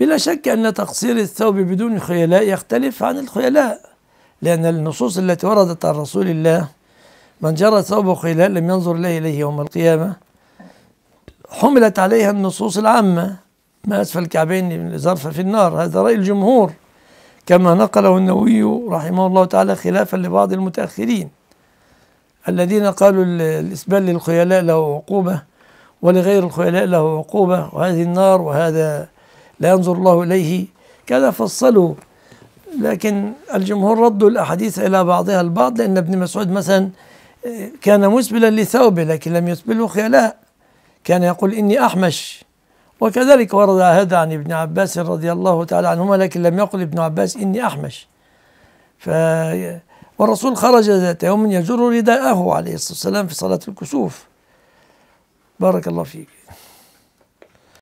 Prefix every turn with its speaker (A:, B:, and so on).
A: بلا شك أن تقصير الثوب بدون خيلاء يختلف عن الخيلاء لأن النصوص التي وردت عن رسول الله من جرى ثوبه خيلاء لم ينظر الله إليه يوم القيامة حملت عليها النصوص العامة ما أسفل الكعبين من في النار هذا رأي الجمهور كما نقله النووي رحمه الله تعالى خلافا لبعض المتأخرين الذين قالوا الإسبال للخيلاء له عقوبة ولغير الخيلاء له عقوبة وهذه النار وهذا لا ينظر الله إليه كذا فصلوا لكن الجمهور ردوا الأحاديث إلى بعضها البعض لأن ابن مسعود مثلا آه، كان مسبلا لثوبه لكن لم يسبله خلاء كان يقول إني أحمش وكذلك ورد هذا عن ابن عباس رضي الله تعالى عنهما لكن لم يقل ابن عباس إني أحمش ف والرسول خرج ذات يوم يجر رداءه عليه الصلاة والسلام في صلاة الكسوف بارك الله فيك